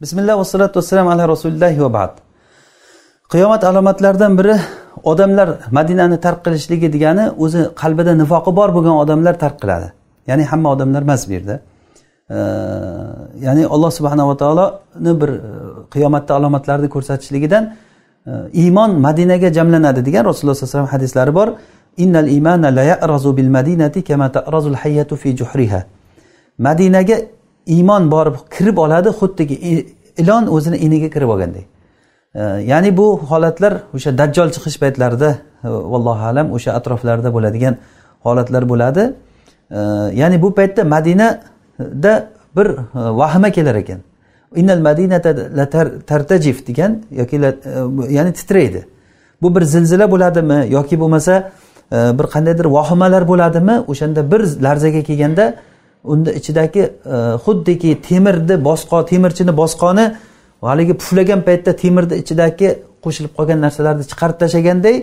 bismillah vassalotu vassalam ala rasulillahi va bad qiyomat alomatlaridan biri odamlar madinani tark qilishligi degani o'zi qalbida nifoqi bor bo'lgan odamlar tark qiladi ya'ni hamma odamlar emas bu yerda ya'ni alloh subhanava taoloni bir e, qiyomatda alomatlarini ko'rsatishligidan e, iymon madinaga jamlanadi degan rasululloh sallallohu alayhi vasallam hadislari bor innal imana la ya'razu bil madinati kama al hayatu fi juhriha madinaga iymon borib kirib oladi xuddiki ilon o'zini iniga kirib olgandek e, ya'ni bu holatlar o'sha dajjol chiqish paytlarida e, vallohu alam o'sha atroflarda bo'ladigan holatlar bo'ladi e, ya'ni bu paytda madinada bir vahima kelar ekan innal madinata tartajif degan yoki ya'ni titraydi bu bir zilzila bo'ladimi yoki bo'lmasa bir qandaydir vahimalar bo'ladimi o'shanda bir larzaga kelganda unda ichidagi e, xuddiki temirni bosqo temirchini bosqoni haligi puflagan paytda temirni ichidagi qo'shilib qolgan narsalarni chiqarib tashlaganday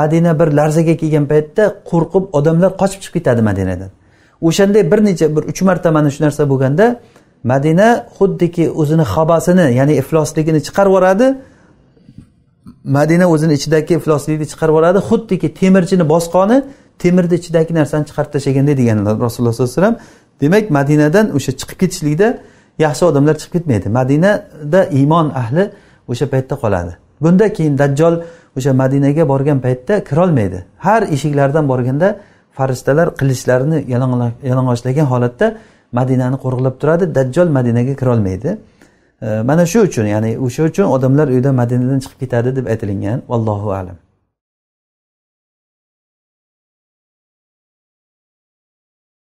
madina bir larzaga kelgan paytda qo'rqib odamlar qochib chiqib ketadi madinadan o'shanday bir necha bir uch marta mana shu narsa bo'lganda madina xuddiki o'zini habasini ya'ni iflosligini chiqarib yuboradi madina o'zini ichidagi ifloslikni chiqarib yuboradi xuddiki temirchini bosqoni temirni ichidagi narsani chiqarib tashlaganday degan rasululloh sollallohu alayhi vasallam demak madinadan o'sha chiqib ketishlikda yaxshi odamlar chiqib ketmaydi madinada iymon ahli o'sha paytda qoladi bunda keyin dajjol o'sha madinaga borgan paytda kirolmaydi har eshiklardan borganda farishtalar qilichlarini yalang'ochlagan holatda madinani qo'riqlab turadi dajjol madinaga kirolmaydi mana shu uchun ya'ni o'sha uchun odamlar uydan madinadan chiqib ketadi deb aytilingan vallohu alam